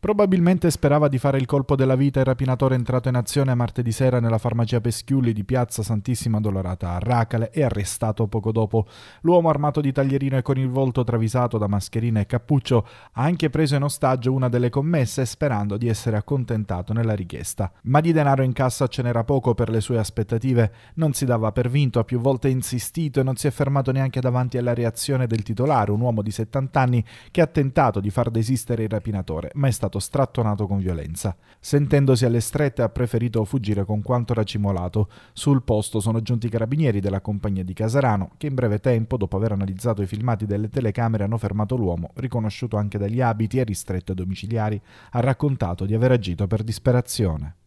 Probabilmente sperava di fare il colpo della vita il rapinatore entrato in azione martedì sera nella farmacia Peschiulli di Piazza Santissima Dolorata a Racale e arrestato poco dopo. L'uomo armato di taglierino e con il volto travisato da mascherina e cappuccio ha anche preso in ostaggio una delle commesse sperando di essere accontentato nella richiesta. Ma di denaro in cassa ce n'era poco per le sue aspettative, non si dava per vinto, ha più volte insistito e non si è fermato neanche davanti alla reazione del titolare, un uomo di 70 anni che ha tentato di far desistere il rapinatore, ma è stato stato strattonato con violenza. Sentendosi alle strette ha preferito fuggire con quanto racimolato. Sul posto sono giunti i carabinieri della compagnia di Casarano che in breve tempo, dopo aver analizzato i filmati delle telecamere, hanno fermato l'uomo, riconosciuto anche dagli abiti e ristretto ai domiciliari, ha raccontato di aver agito per disperazione.